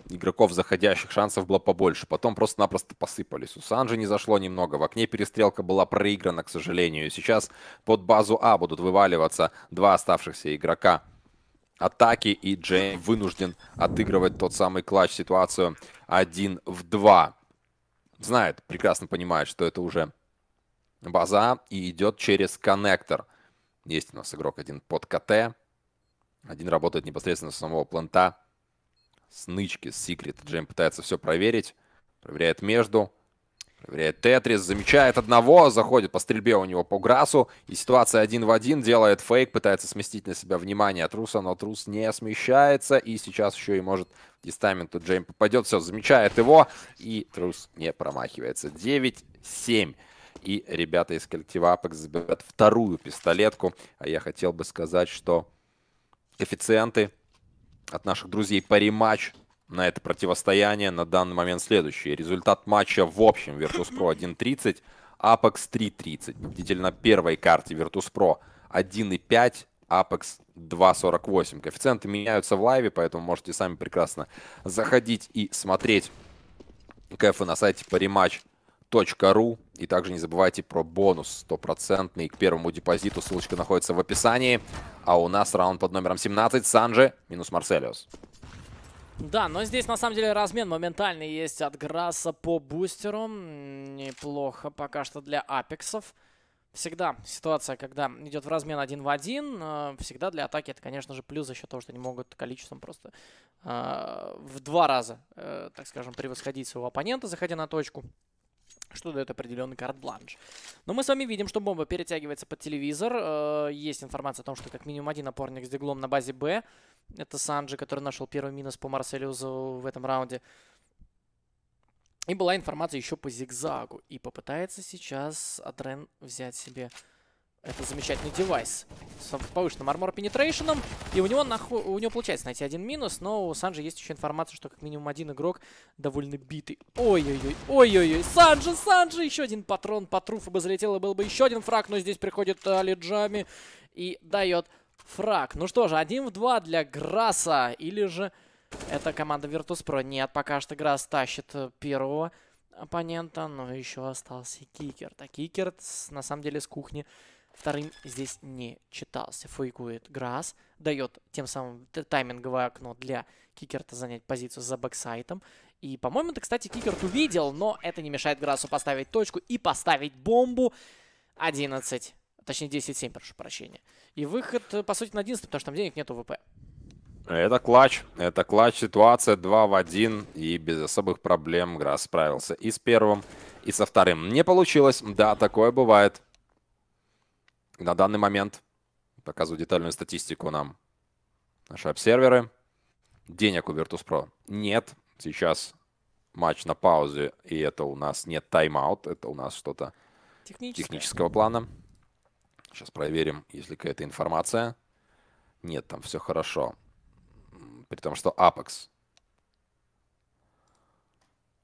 игроков заходящих, шансов было побольше. Потом просто-напросто посыпались. У Санжи не зашло немного. В окне перестрелка была проиграна, к сожалению. Сейчас под базу А будут вываливаться два оставшихся игрока атаки. И Джей вынужден отыгрывать тот самый клатч ситуацию 1 в 2. Знает, прекрасно понимает, что это уже база и идет через коннектор. Есть у нас игрок один под КТ. Один работает непосредственно с самого планта. Снычки Секрет. Джейм пытается все проверить. Проверяет между. Проверяет Тетрис. Замечает одного. Заходит по стрельбе у него по Грасу. И ситуация один в один. Делает фейк. Пытается сместить на себя внимание Труса. Но Трус не смещается. И сейчас еще и может дистаменту Джейм попадет. Все, замечает его. И Трус не промахивается. 9-7 и ребята из коллектива Apex забирают вторую пистолетку. А я хотел бы сказать, что коэффициенты от наших друзей париматч на это противостояние на данный момент следующий. Результат матча в общем Virtus.pro 1.30, Apex 3.30. Победитель на первой карте Virtus.pro 1.5, Apex 2.48. Коэффициенты меняются в лайве, поэтому можете сами прекрасно заходить и смотреть кэфы на сайте париматч Ру. И также не забывайте про бонус стопроцентный к первому депозиту. Ссылочка находится в описании. А у нас раунд под номером 17. Санджи минус Марселиус. Да, но здесь на самом деле размен моментальный есть от Грасса по бустеру. Неплохо пока что для апексов. Всегда ситуация, когда идет в размен один в один, э, всегда для атаки это, конечно же, плюс за счет того, что они могут количеством просто э, в два раза, э, так скажем, превосходить своего оппонента, заходя на точку что дает определенный карт-бланш. Но мы с вами видим, что бомба перетягивается под телевизор. Э, есть информация о том, что как минимум один опорник с диглом на базе Б. Это Санджи, который нашел первый минус по Марселюзу в этом раунде. И была информация еще по зигзагу. И попытается сейчас Адрен взять себе это замечательный девайс с повышенным армор пенетрейшеном. И у него, наху... у него получается найти один минус, но у Санджи есть еще информация, что как минимум один игрок довольно битый. Ой-ой-ой, ой-ой-ой, Санджи, Санджи! Еще один патрон по труфу бы залетел, и был бы еще один фраг, но здесь приходит Али Джами и дает фраг. Ну что же, один в два для Граса или же это команда Virtus.pro. Нет, пока что Грас тащит э, первого оппонента, но еще остался Кикер. Да, Кикер на самом деле с кухни вторым здесь не читался. Фуйгует Грас дает тем самым тайминговое окно для Кикерта занять позицию за бэксайтом. И, по-моему, это, кстати, Кикерт увидел, но это не мешает Грасу поставить точку и поставить бомбу. 11, точнее 10-7, прошу прощения. И выход, э, по сути, на 11, потому что там денег нету ВП. Это клатч. Это клатч. Ситуация 2 в 1. И без особых проблем Грасс справился и с первым, и со вторым. Не получилось. Да, такое бывает на данный момент показывают детальную статистику нам наши обсерверы. Денег у Virtus.pro нет. Сейчас матч на паузе, и это у нас нет тайм-аут, это у нас что-то технического плана. Сейчас проверим, есть ли какая-то информация. Нет, там все хорошо. При том, что Apex.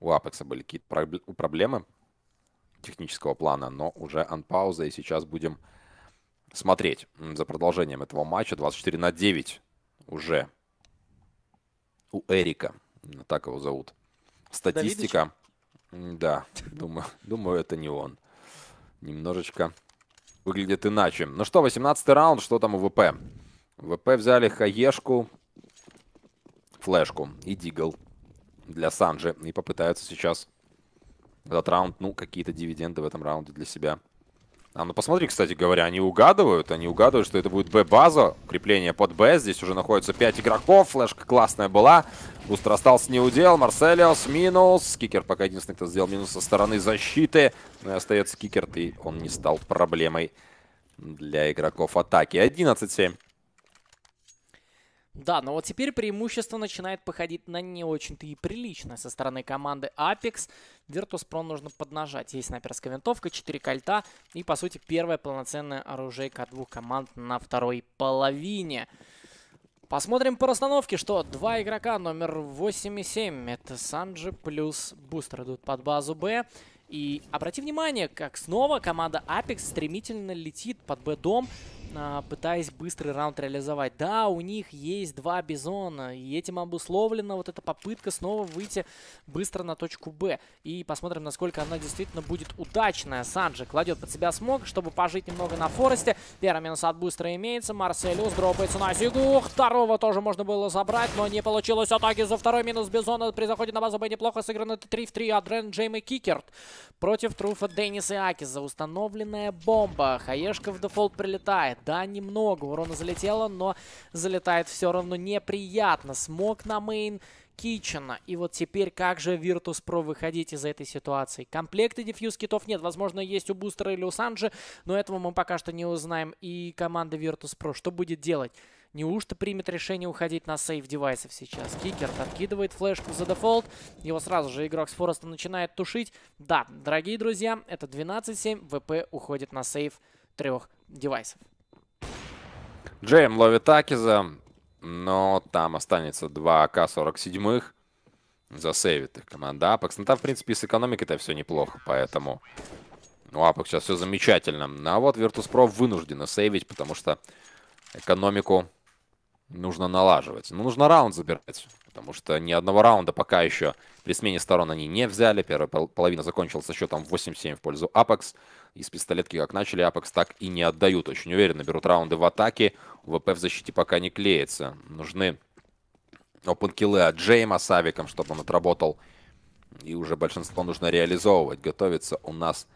У Apex были какие-то проблемы технического плана, но уже анпауза, и сейчас будем смотреть за продолжением этого матча. 24 на 9 уже у Эрика, так его зовут, статистика. Да, думаю, думаю, это не он. Немножечко выглядит иначе. Ну что, 18 раунд, что там у ВП? ВП взяли Хаешку, флешку и дигл для Санджи. И попытаются сейчас этот раунд, ну, какие-то дивиденды в этом раунде для себя а, ну посмотри, кстати говоря, они угадывают, они угадывают, что это будет Б-база, крепление под Б, здесь уже находится 5 игроков, флешка классная была, Бустер остался не удел, Марселиос минус, Кикер пока единственный, кто сделал минус со стороны защиты, но и остается Кикер, и он не стал проблемой для игроков атаки. 11-7. Да, но вот теперь преимущество начинает походить на не очень-то и приличное со стороны команды Apex. Virtus.pro нужно поднажать. Есть снайперская винтовка, 4 кольта и, по сути, первая полноценная оружейка двух команд на второй половине. Посмотрим по расстановке, что два игрока номер 8 и 7, это Санджи плюс Бустер идут под базу Б. И обрати внимание, как снова команда Apex стремительно летит под Б-дом. А, пытаясь быстрый раунд реализовать. Да, у них есть два Бизона, и этим обусловлена вот эта попытка снова выйти быстро на точку Б. И посмотрим, насколько она действительно будет удачная. Санджи кладет под себя смог, чтобы пожить немного на Форесте. Первый минус от быстро имеется. Марселюс дропается на Зигу. Второго тоже можно было забрать, но не получилось атаки за второй минус Бизона. При заходе на базу Б неплохо сыграно 3 в 3 от Рен Джейм и Кикерт. Против Труфа Денниса и Акиза установленная бомба. Хаешка в дефолт прилетает залетает. Да, немного урона залетело, но залетает все равно неприятно. Смог на мейн Кичина, И вот теперь как же Virtus.pro выходить из этой ситуации? Комплекты дефьюз китов нет. Возможно, есть у Бустера или у Санджи, но этого мы пока что не узнаем. И команда Virtus.pro что будет делать? Неужто примет решение уходить на сейв девайсов сейчас? Кикер откидывает флешку за дефолт. Его сразу же игрок с Фореста начинает тушить. Да, дорогие друзья, это 12-7. ВП уходит на сейв трех девайсов. Джейм ловит Акиза, но там останется два АК-47. Засейвит их команда Апекс. Но ну, там, в принципе, и с экономикой-то все неплохо, поэтому... Ну, Апекс сейчас все замечательно. А вот Virtus.pro вынуждена сейвить, потому что экономику нужно налаживать. Ну, нужно раунд забирать, потому что ни одного раунда пока еще при смене сторон они не взяли. Первая половина закончилась со счетом 8-7 в пользу Апекс. Из пистолетки как начали, Апекс так и не отдают. Очень уверенно берут раунды в атаке. ВП в защите пока не клеится. Нужны опенкиллы от Джейма с Авиком, чтобы он отработал. И уже большинство нужно реализовывать. Готовится у нас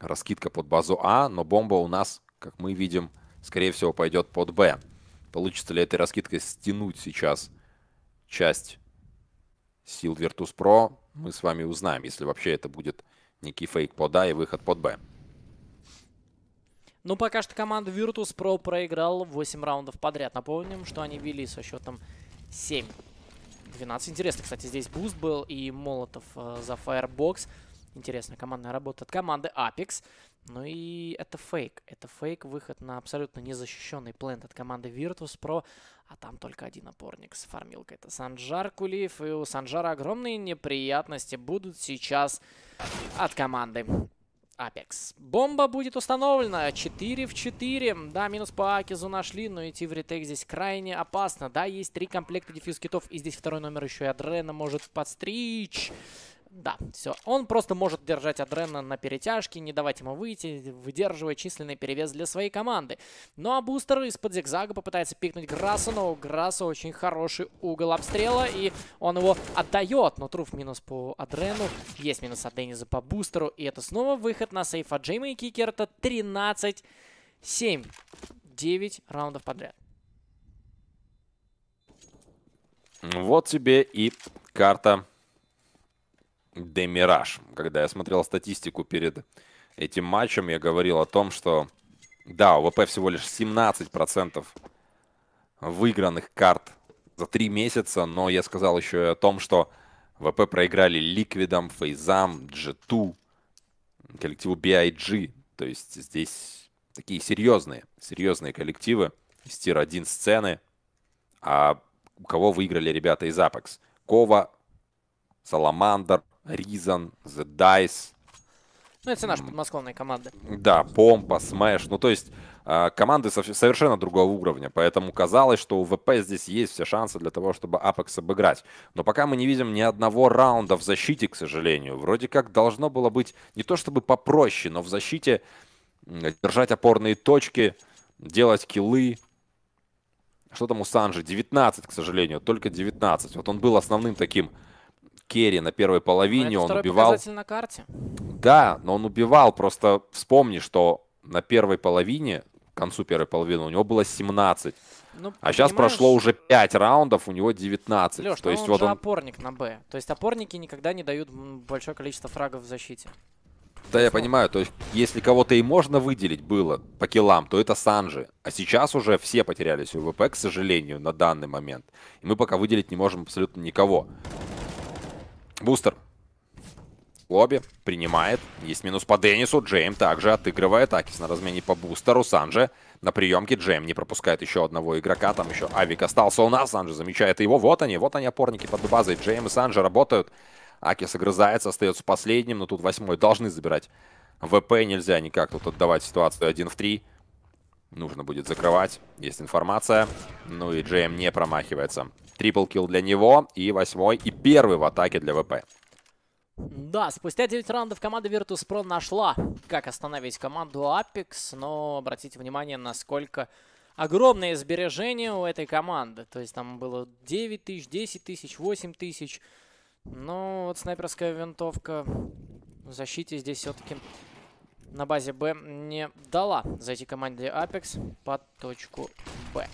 раскидка под базу А, но бомба у нас, как мы видим, скорее всего пойдет под Б. Получится ли этой раскидкой стянуть сейчас часть сил Virtus.pro, мы с вами узнаем, если вообще это будет некий фейк под А и выход под Б. Ну, пока что команда Virtus Pro проиграл 8 раундов подряд. Напомним, что они вели со счетом 7. 12. Интересно, кстати, здесь буст был и Молотов э, за Firebox. Интересная командная работа от команды Apex. Ну и это фейк. Это фейк, выход на абсолютно незащищенный плент от команды Virtus.pro. А там только один опорник с фармилкой. Это Санжар Кулиев. И у Санжара огромные неприятности будут сейчас от команды Апекс. Бомба будет установлена. 4 в 4. Да, минус по Акизу нашли, но идти в ретейк здесь крайне опасно. Да, есть три комплекта дефьюз китов, и здесь второй номер еще и Адрена может подстричь. Да, все. Он просто может держать Адрена на перетяжке, не давать ему выйти, выдерживая численный перевес для своей команды. Ну а Бустер из-под зигзага попытается пикнуть Грасса, но у Грасса очень хороший угол обстрела, и он его отдает. Но труф минус по Адрену, есть минус от Дениза по Бустеру, и это снова выход на сейф от Джейма и Кикерта. Это 13-7. 9 раундов подряд. Вот тебе и карта Демираж. Когда я смотрел статистику перед этим матчем, я говорил о том, что да, у ВП всего лишь 17% выигранных карт за 3 месяца, но я сказал еще и о том, что ВП проиграли Ликвидам, Фейзам, G2, коллективу BIG. То есть здесь такие серьезные, серьезные коллективы. Стир один сцены. А у кого выиграли ребята из Apex? Кова, Саламандр, Reason, The Dice. Ну, это наши подмосковные команды. Да, Помпа, Smash. Ну, то есть а, команды совершенно другого уровня, поэтому казалось, что у ВП здесь есть все шансы для того, чтобы Апекс обыграть. Но пока мы не видим ни одного раунда в защите, к сожалению. Вроде как должно было быть не то чтобы попроще, но в защите держать опорные точки, делать киллы. Что там у Санжи? 19, к сожалению, только 19. Вот он был основным таким керри на первой половине, это он убивал... на карте. Да, но он убивал, просто вспомни, что на первой половине, к концу первой половины у него было 17. Ну, а сейчас прошло уже 5 раундов, у него 19. Леш, то ну есть он вот он... опорник на Б. То есть опорники никогда не дают большое количество фрагов в защите. Да, я понимаю, то есть если кого-то и можно выделить было по килам, то это Санжи. А сейчас уже все потерялись у ВП, к сожалению, на данный момент. И мы пока выделить не можем абсолютно никого. Бустер. Лобби принимает. Есть минус по Денису Джейм также отыгрывает. Акис на размене по бустеру. Санже на приемке. Джейм не пропускает еще одного игрока. Там еще Авик остался у нас. Санже замечает его. Вот они, вот они опорники под базой. Джейм и Санже работают. Акис огрызается, остается последним. Но тут восьмой должны забирать. ВП нельзя никак тут отдавать ситуацию 1 в 3 нужно будет закрывать. Есть информация. Ну и Джейм не промахивается. Трипл килл для него и восьмой, и первый в атаке для ВП. Да, спустя 9 раундов команда Virtus.pro нашла, как остановить команду Apex, но обратите внимание, насколько огромные сбережения у этой команды. То есть там было 9 тысяч, 10 тысяч, 8 тысяч. Но ну, вот снайперская винтовка в защите здесь все-таки на базе Б не дала зайти команде Apex под точку Б.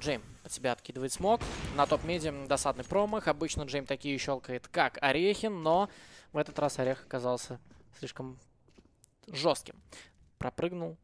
Джейм от себя откидывает смог. На топ-миде досадный промах. Обычно Джейм такие щелкает, как Орехин, но в этот раз Орех оказался слишком жестким. Пропрыгнул.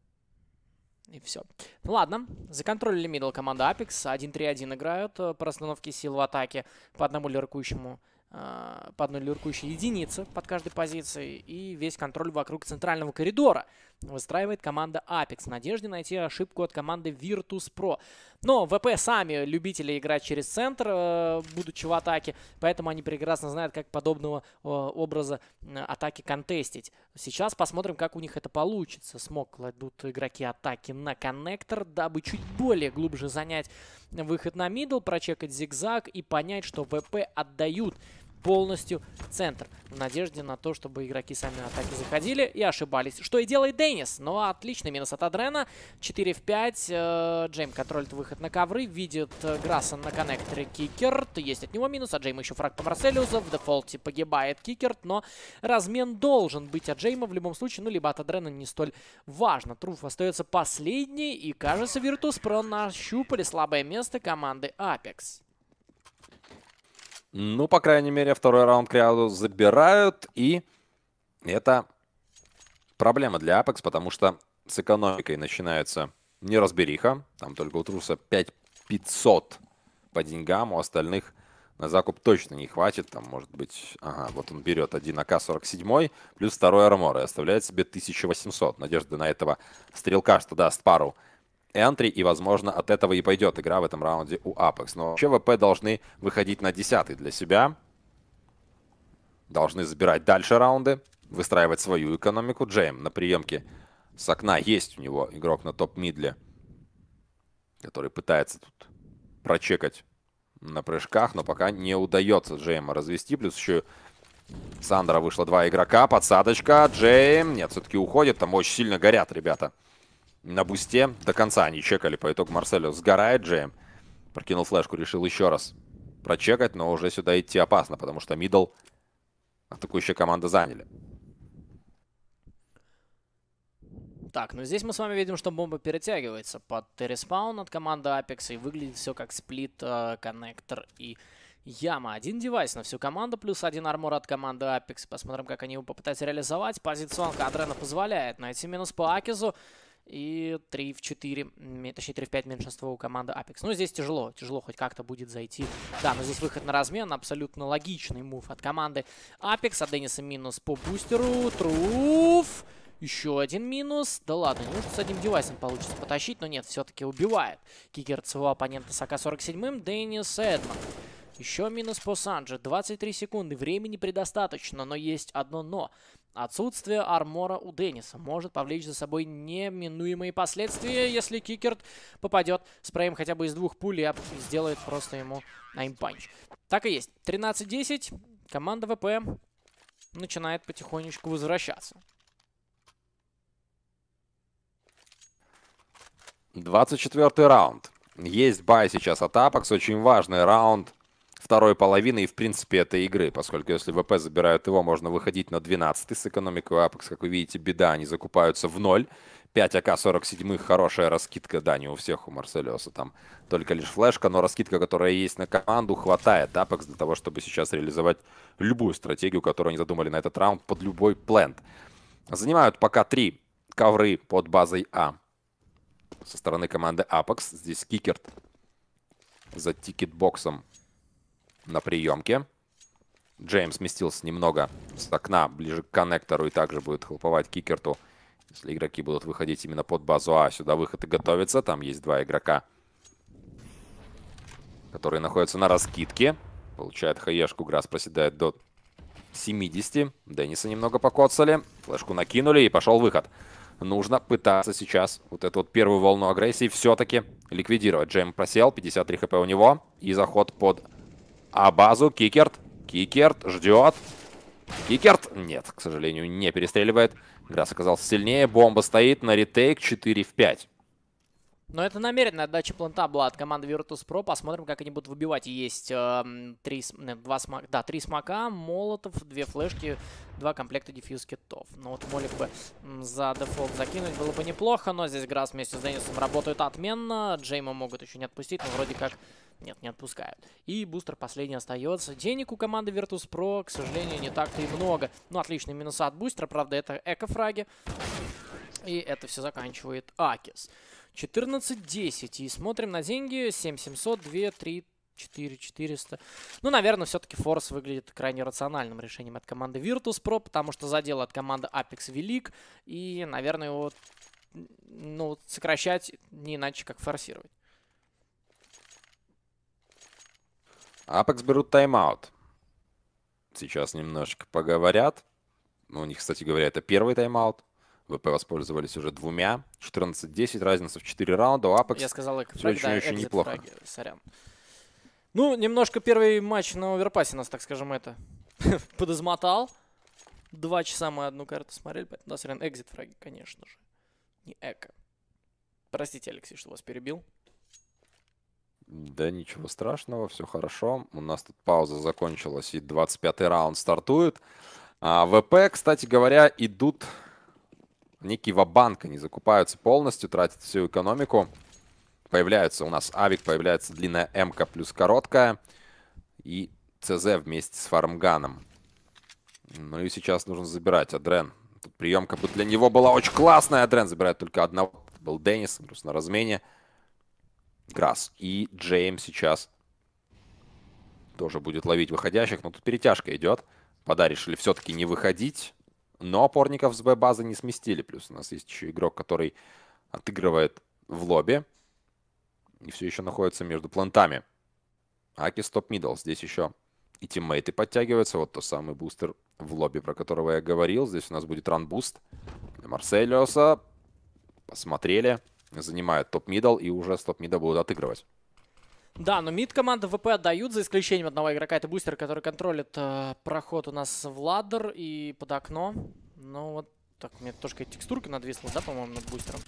И все. Ну ладно, законтролили мидл команда Apex. 1-3-1 играют э, по расстановке сил в атаке по одному лиркующему а, по одной лиркующей единице под каждой позицией и весь контроль вокруг центрального коридора выстраивает команда Apex в надежде найти ошибку от команды Virtus.pro. Но ВП сами любители играть через центр, э, будучи в атаке, поэтому они прекрасно знают, как подобного э, образа э, атаки контестить. Сейчас посмотрим, как у них это получится. Смог кладут игроки атаки на коннектор, дабы чуть более глубже занять выход на мидл, прочекать зигзаг и понять, что ВП отдают полностью центр. В надежде на то, чтобы игроки сами на атаки заходили и ошибались. Что и делает Деннис. Но ну, отличный минус от Адрена. 4 в 5. Э, Джейм контролит выход на ковры. Видит э, Грассон на коннекторе Кикерт. Есть от него минус. А Джейм еще фраг по Марселиусу. В дефолте погибает Кикерт. Но размен должен быть от Джейма в любом случае. Ну, либо от Адрена не столь важно. Труф остается последний. И кажется, Виртус про нащупали слабое место команды Апекс. Ну, по крайней мере, второй раунд кряду забирают, и это проблема для Apex, потому что с экономикой начинается неразбериха. Там только у Труса 5500 по деньгам, у остальных на закуп точно не хватит. Там, может быть, ага, вот он берет один АК-47, плюс второй армор и оставляет себе 1800. Надежды на этого стрелка, что даст пару энтри, и, возможно, от этого и пойдет игра в этом раунде у Apex. Но вообще ЧВП должны выходить на десятый для себя. Должны забирать дальше раунды, выстраивать свою экономику. Джейм на приемке с окна есть у него игрок на топ-мидле, который пытается тут прочекать на прыжках, но пока не удается Джейма развести. Плюс еще Сандра вышло два игрока, подсадочка, Джейм, нет, все-таки уходит, там очень сильно горят ребята на бусте. До конца они чекали. По итогу Марселю сгорает Джейм. Прокинул флешку, решил еще раз прочекать, но уже сюда идти опасно, потому что мидл атакующая команда заняли. Так, ну здесь мы с вами видим, что бомба перетягивается под Терреспаун от команды Apex, и выглядит все как сплит, э, коннектор и яма. Один девайс на всю команду, плюс один армор от команды Apex. Посмотрим, как они его попытаются реализовать. Позиционка Адрена позволяет найти минус по Акизу и 3 в 4, точнее 3 в 5 меньшинство у команды Apex. Ну, здесь тяжело, тяжело хоть как-то будет зайти. Да, но здесь выход на размен, абсолютно логичный мув от команды Apex, от Дениса минус по бустеру, труф... Еще один минус. Да ладно, не может с одним девайсом получится потащить, но нет, все-таки убивает. Кикер своего оппонента с АК-47, Деннис Эдман. Еще минус по Санже. 23 секунды. Времени предостаточно, но есть одно «но». Отсутствие армора у Денниса может повлечь за собой неминуемые последствия, если Кикерт попадет спреем хотя бы из двух пулей и сделает просто ему наймпанч. Так и есть. 13-10. Команда ВП начинает потихонечку возвращаться. 24 й раунд. Есть бай сейчас от Апакс. Очень важный раунд второй половины и, в принципе, этой игры, поскольку если ВП забирают его, можно выходить на 12 с экономикой. Апекс, как вы видите, беда, они закупаются в ноль. 5 АК-47, хорошая раскидка, да, не у всех у Марселеса там только лишь флешка, но раскидка, которая есть на команду, хватает Апекс для того, чтобы сейчас реализовать любую стратегию, которую они задумали на этот раунд под любой плент. Занимают пока три ковры под базой А со стороны команды Апекс. Здесь Кикерт за тикетбоксом на приемке. Джеймс сместился немного с окна ближе к коннектору и также будет хлоповать Кикерту. Если игроки будут выходить именно под базу А, сюда выход и готовится. Там есть два игрока, которые находятся на раскидке. Получает хаешку, Грас проседает до 70. Денниса немного покоцали, флешку накинули и пошел выход. Нужно пытаться сейчас вот эту вот первую волну агрессии все-таки ликвидировать. Джейм просел, 53 хп у него и заход под а базу Кикерт. Кикерт ждет. Кикерт нет, к сожалению, не перестреливает. Грасс оказался сильнее. Бомба стоит на ретейк 4 в 5. Но это намеренная отдача планта была от команды Virtus.pro. Посмотрим, как они будут выбивать. Есть эм, э, три, нет, два смока, да, три смака, молотов, две флешки, два комплекта дефьюз китов. Ну вот молик бы за дефолт закинуть было бы неплохо, но здесь Грасс вместе с Денисом работают отменно. Джейма могут еще не отпустить, но вроде как нет, не отпускают. И бустер последний остается. Денег у команды Virtus.pro, к сожалению, не так-то и много. Ну, отличный минус от бустера, правда, это экофраги. И это все заканчивает Акис. 14-10. И смотрим на деньги. 7700, 2, 3, 4 400. Ну, наверное, все-таки Форс выглядит крайне рациональным решением от команды Virtus.pro, потому что задел от команды Apex велик. И, наверное, его ну, сокращать не иначе, как форсировать. Апекс берут тайм-аут. Сейчас немножечко поговорят. Ну, у них, кстати говоря, это первый тайм-аут. ВП воспользовались уже двумя. 14-10, разница в 4 раунда. У Apex Я сказал, как все очень, очень неплохо. Фраги. Сорян. Ну, немножко первый матч на оверпасе нас, так скажем, это подозмотал. Два часа мы одну карту смотрели, поэтому, да, сорян, экзит фраги, конечно же. Не эко. Простите, Алексей, что вас перебил. Да ничего страшного, все хорошо. У нас тут пауза закончилась, и 25-й раунд стартует. А ВП, кстати говоря, идут некий вабанк, они закупаются полностью, тратят всю экономику. Появляется у нас авик, появляется длинная МК плюс короткая. И ЦЗ вместе с фармганом. Ну и сейчас нужно забирать Адрен. Тут приемка для него была очень классная. Адрен забирает только одного. Это был Деннис, плюс на размене. Грасс. И Джейм сейчас тоже будет ловить выходящих, но тут перетяжка идет. Пода решили все-таки не выходить, но опорников с Б-базы не сместили. Плюс у нас есть еще игрок, который отыгрывает в лобби и все еще находится между плантами. Аки стоп мидл. Здесь еще и тиммейты подтягиваются. Вот тот самый бустер в лобби, про которого я говорил. Здесь у нас будет ран-буст для Марселиоса. Посмотрели занимают топ-мидл и уже с топ-мида будут отыгрывать. Да, но мид команды ВП отдают, за исключением одного игрока. Это бустер, который контролит э, проход у нас в ладдер и под окно. Ну вот, так, у меня тоже какая-то текстурка надвисла, да, по-моему, над бустером.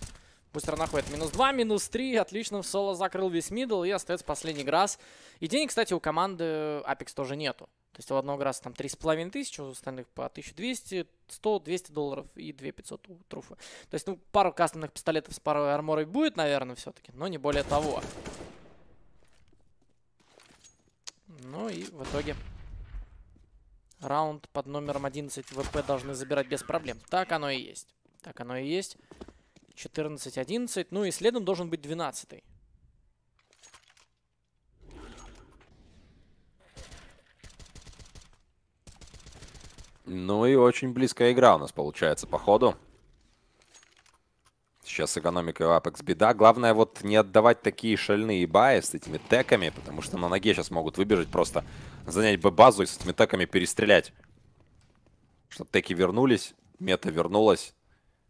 Бустер находит минус 2, минус 3. Отлично, в соло закрыл весь мидл и остается последний грас. И денег, кстати, у команды Апекс тоже нету. То есть у одного Грасса там 3,5 тысячи, у остальных по 1200, 100, 200 долларов и 2500 у Труфа. То есть, ну, пару кастомных пистолетов с парой арморой будет, наверное, все-таки, но не более того. Ну и в итоге раунд под номером 11 ВП должны забирать без проблем. Так оно и есть. Так оно и есть. 14-11. Ну и следом должен быть 12 -й. Ну и очень близкая игра у нас получается по ходу. Сейчас экономика у Apex беда. Главное вот не отдавать такие шальные баи с этими теками, потому что на ноге сейчас могут выбежать просто, занять бы базу и с этими теками перестрелять. Что теки вернулись, мета вернулась,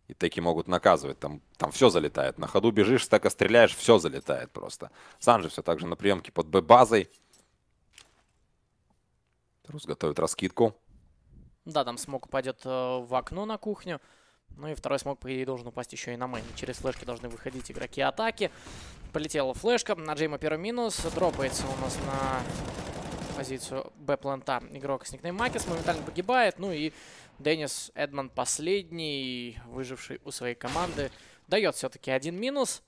и теки могут наказывать. Там, там все залетает. На ходу бежишь, с стреляешь, все залетает просто. Санджи все также на приемке под Б-базой. Рус готовит раскидку. Да, там смог упадет э, в окно на кухню. Ну и второй смог, по идее, должен упасть еще и на мейн. Через флешки должны выходить игроки атаки. Полетела флешка. На Джейма первый минус. Дропается у нас на позицию Б-планта игрок с никнейм Макис. Моментально погибает. Ну и Деннис Эдман последний, выживший у своей команды. Дает все-таки один минус.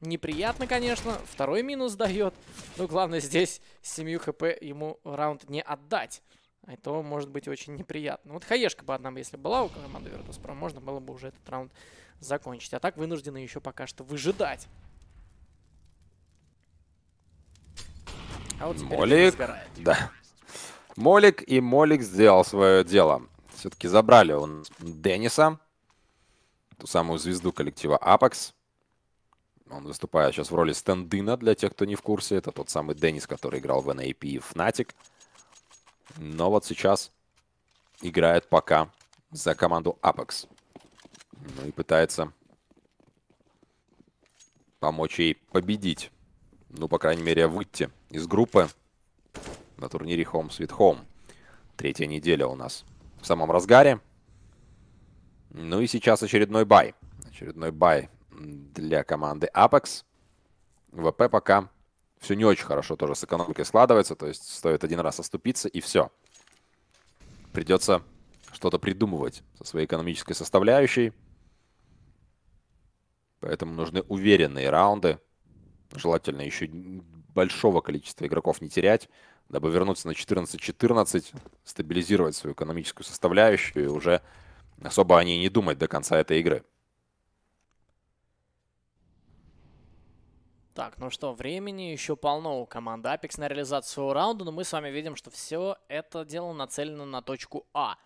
Неприятно, конечно. Второй минус дает. Но главное здесь 7 хп ему раунд не отдать. А это может быть очень неприятно. Вот хаешка бы одна, если была у команды Virtus.pro, можно было бы уже этот раунд закончить. А так вынуждены еще пока что выжидать. А вот Молик, да. Молик и Молик сделал свое дело. Все-таки забрали он Денниса, ту самую звезду коллектива Apex. Он выступает сейчас в роли стендына, для тех, кто не в курсе. Это тот самый Деннис, который играл в NAP и Fnatic. Но вот сейчас играет пока за команду Apex. Ну и пытается помочь ей победить. Ну, по крайней мере, выйти из группы на турнире Home Sweet Home. Третья неделя у нас в самом разгаре. Ну и сейчас очередной бай. Очередной бай для команды Apex. ВП пока все не очень хорошо тоже с экономикой складывается, то есть стоит один раз оступиться и все. Придется что-то придумывать со своей экономической составляющей. Поэтому нужны уверенные раунды. Желательно еще большого количества игроков не терять, дабы вернуться на 14-14, стабилизировать свою экономическую составляющую и уже особо о ней не думать до конца этой игры. Так, ну что, времени еще полно у команды Apex на реализацию раунда, но мы с вами видим, что все это дело нацелено на точку А.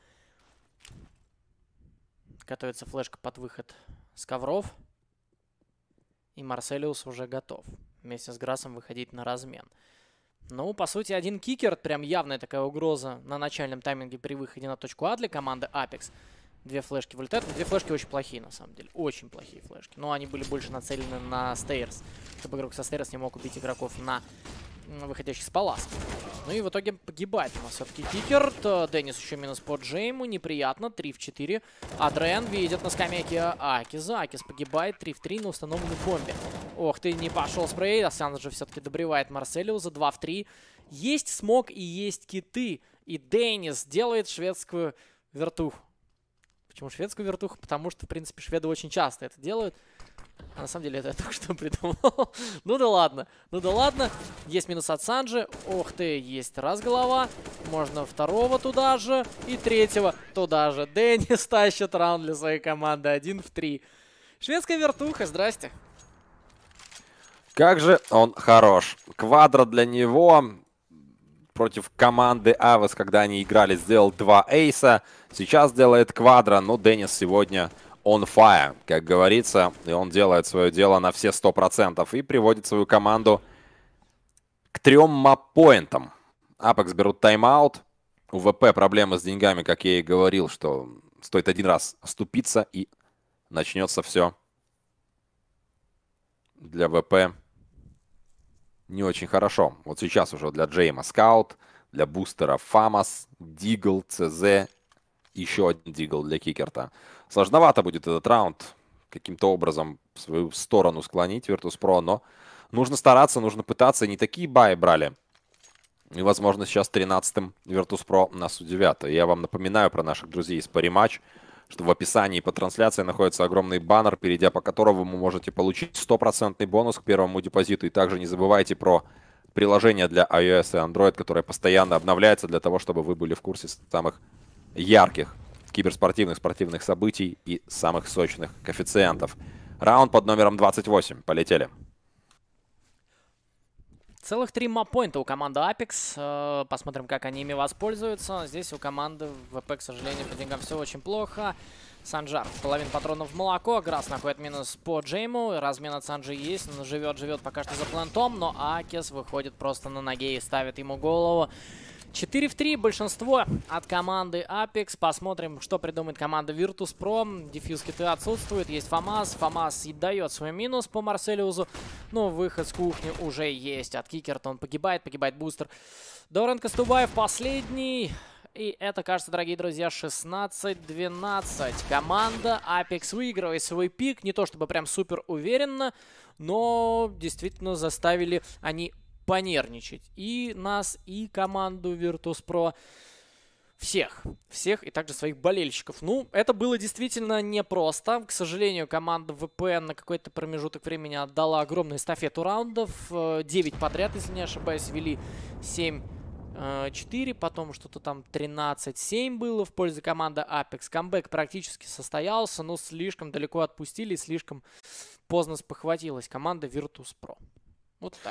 Готовится флешка под выход с ковров. И Марселиус уже готов вместе с Грасом выходить на размен. Ну, по сути, один кикер, прям явная такая угроза на начальном тайминге при выходе на точку А для команды Apex. Две флешки вылетают. Но две флешки очень плохие, на самом деле. Очень плохие флешки. Но они были больше нацелены на стейрс, чтобы игрок со стейрс не мог убить игроков на выходящих с палас. Ну и в итоге погибает у нас все-таки кикер. То Деннис еще минус по Джейму. Неприятно. 3 в 4. А Дрен видит на скамейке Акиза. Акиз погибает. 3 в 3 на установленной бомбе. Ох ты, не пошел спрей. Асян же все-таки добревает Марселиуза. 2 в 3. Есть смог и есть киты. И Деннис делает шведскую вертуху. Почему шведскую вертуху? Потому что, в принципе, шведы очень часто это делают. А на самом деле это я только что придумал. ну да ладно, ну да ладно. Есть минус от Санджи. Ох ты, есть раз голова. Можно второго туда же и третьего туда же. Деннис тащит раунд для своей команды. Один в три. Шведская вертуха, здрасте. Как же он хорош. Квадро для него против команды Авес, когда они играли, сделал два эйса. Сейчас делает квадро, но Деннис сегодня on fire, как говорится. И он делает свое дело на все 100% и приводит свою команду к трем маппоинтам. Апекс берут тайм-аут. У ВП проблемы с деньгами, как я и говорил, что стоит один раз ступиться и начнется все для ВП не очень хорошо. Вот сейчас уже для Джейма Скаут, для бустера Фамас, Дигл, ЦЗ, еще один Дигл для Кикерта. Сложновато будет этот раунд каким-то образом в свою сторону склонить Virtus.pro, но нужно стараться, нужно пытаться. Не такие баи брали. И, возможно, сейчас 13-м Virtus.pro нас удивят. я вам напоминаю про наших друзей из Париматч. Матч что в описании по трансляции находится огромный баннер, перейдя по которому вы можете получить стопроцентный бонус к первому депозиту. И также не забывайте про приложение для iOS и Android, которое постоянно обновляется для того, чтобы вы были в курсе самых ярких киберспортивных спортивных событий и самых сочных коэффициентов. Раунд под номером 28. Полетели. Целых три маппоинта у команды Apex. Э, посмотрим, как они ими воспользуются. Здесь у команды ВП, к сожалению, по деньгам все очень плохо. Санжар. Половин патронов в молоко. Грас находит минус по Джейму. Размен от Санджи есть. Он живет, живет пока что за плантом. Но Акис выходит просто на ноге и ставит ему голову. 4 в 3 большинство от команды Apex. Посмотрим, что придумает команда Virtus.pro. Дефьюз киты отсутствует, есть Фомас. Фомас и дает свой минус по Марселиузу. Но выход с кухни уже есть от Кикерта. Он погибает, погибает бустер. Дорен Костубаев последний. И это, кажется, дорогие друзья, 16-12. Команда Apex выигрывает свой пик. Не то чтобы прям супер уверенно, но действительно заставили они понервничать. И нас, и команду Virtus.pro. Всех. Всех и также своих болельщиков. Ну, это было действительно непросто. К сожалению, команда VPN на какой-то промежуток времени отдала огромную эстафету раундов. 9 э, подряд, если не ошибаюсь, вели 7 4, э, потом что-то там 13-7 было в пользу команды Apex. Камбэк практически состоялся, но слишком далеко отпустили, слишком поздно спохватилась команда Virtus.pro. Вот так.